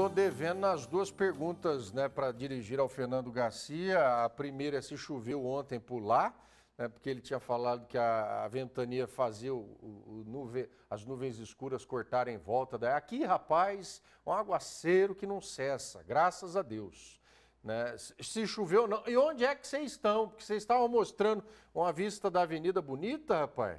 Estou devendo as duas perguntas né, para dirigir ao Fernando Garcia. A primeira é se choveu ontem por lá, né, porque ele tinha falado que a, a ventania fazia o, o, o nuve, as nuvens escuras cortarem em volta. Daí. Aqui, rapaz, um aguaceiro que não cessa, graças a Deus. Né? Se choveu não. E onde é que vocês estão? Porque vocês estavam mostrando uma vista da avenida bonita, rapaz.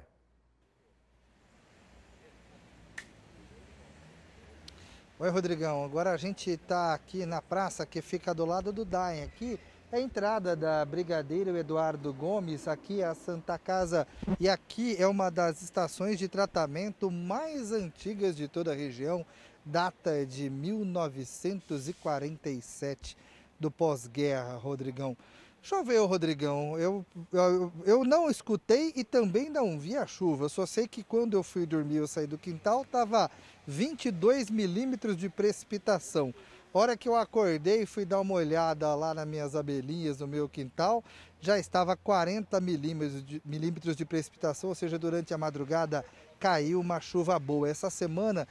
Oi, Rodrigão. Agora a gente está aqui na praça que fica do lado do DAEM. Aqui é a entrada da Brigadeiro Eduardo Gomes, aqui é a Santa Casa. E aqui é uma das estações de tratamento mais antigas de toda a região, data de 1947 do pós-guerra, Rodrigão. Choveu, Rodrigão. Eu, eu, eu, não escutei e também não vi a chuva. Eu só sei que quando eu fui dormir, eu saí do quintal, tava 22 milímetros de precipitação. Hora que eu acordei, e fui dar uma olhada lá nas minhas abelhinhas, no meu quintal, já estava 40 milímetros de, milímetros de precipitação, ou seja, durante a madrugada caiu uma chuva boa. Essa semana,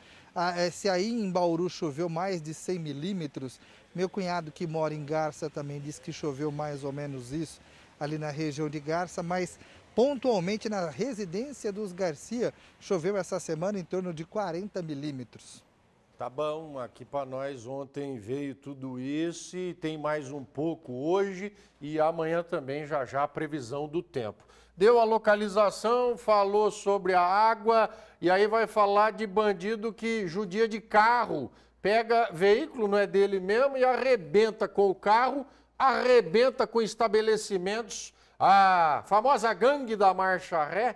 se aí em Bauru choveu mais de 100 milímetros, meu cunhado que mora em Garça também disse que choveu mais ou menos isso ali na região de Garça, mas pontualmente na residência dos Garcia choveu essa semana em torno de 40 milímetros. Tá bom, aqui para nós ontem veio tudo isso e tem mais um pouco hoje e amanhã também já já a previsão do tempo. Deu a localização, falou sobre a água e aí vai falar de bandido que judia de carro pega veículo, não é dele mesmo, e arrebenta com o carro, arrebenta com estabelecimentos. A famosa gangue da marcha ré,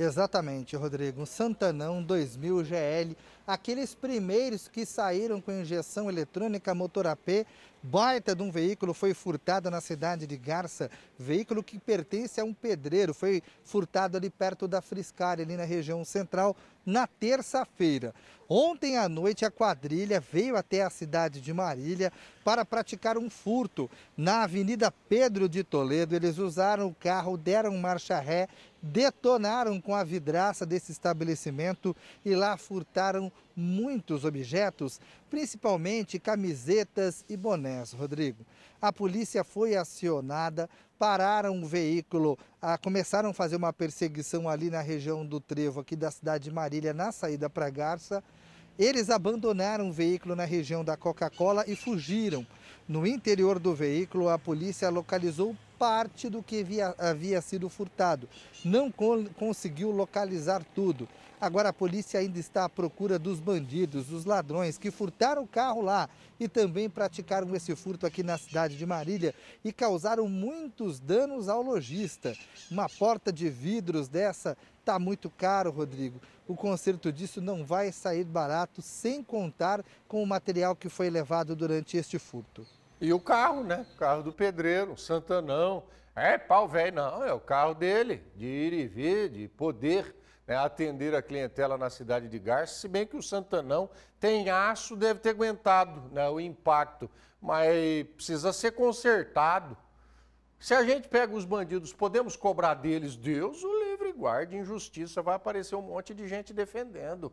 Exatamente, Rodrigo. Um Santanão 2000 GL, aqueles primeiros que saíram com injeção eletrônica motor AP, baita de um veículo, foi furtado na cidade de Garça, veículo que pertence a um pedreiro, foi furtado ali perto da Friscari, ali na região central, na terça-feira. Ontem à noite, a quadrilha veio até a cidade de Marília para praticar um furto. Na Avenida Pedro de Toledo, eles usaram o carro, deram marcha ré detonaram com a vidraça desse estabelecimento e lá furtaram muitos objetos, principalmente camisetas e bonés, Rodrigo. A polícia foi acionada, pararam o veículo, a, ah, começaram a fazer uma perseguição ali na região do Trevo, aqui da cidade de Marília, na saída para Garça. Eles abandonaram o veículo na região da Coca-Cola e fugiram. No interior do veículo, a polícia localizou parte do que via, havia sido furtado. Não con conseguiu localizar tudo. Agora a polícia ainda está à procura dos bandidos, dos ladrões que furtaram o carro lá e também praticaram esse furto aqui na cidade de Marília e causaram muitos danos ao lojista. Uma porta de vidros dessa está muito caro, Rodrigo. O conserto disso não vai sair barato, sem contar com o material que foi levado durante este furto. E o carro, né? O carro do pedreiro, um Santanão. É pau velho, não, é o carro dele, de ir e vir, de poder né, atender a clientela na cidade de Garça, se bem que o Santanão tem aço, deve ter aguentado né, o impacto, mas precisa ser consertado. Se a gente pega os bandidos, podemos cobrar deles, Deus o livre guarde, injustiça, vai aparecer um monte de gente defendendo.